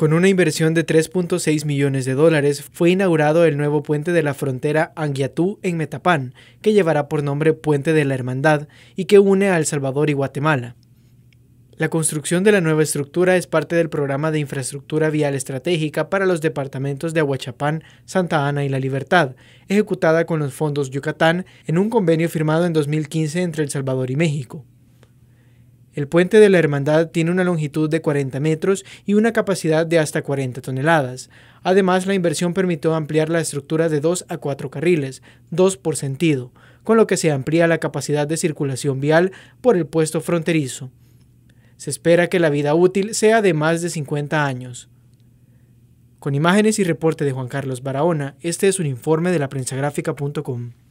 Con una inversión de 3.6 millones de dólares, fue inaugurado el nuevo puente de la frontera Anguiatú en Metapán, que llevará por nombre Puente de la Hermandad y que une a El Salvador y Guatemala. La construcción de la nueva estructura es parte del programa de infraestructura vial estratégica para los departamentos de Aguachapán, Santa Ana y La Libertad, ejecutada con los fondos Yucatán en un convenio firmado en 2015 entre El Salvador y México. El puente de la Hermandad tiene una longitud de 40 metros y una capacidad de hasta 40 toneladas. Además, la inversión permitió ampliar la estructura de 2 a 4 carriles, 2 por sentido, con lo que se amplía la capacidad de circulación vial por el puesto fronterizo. Se espera que la vida útil sea de más de 50 años. Con imágenes y reporte de Juan Carlos Barahona, este es un informe de la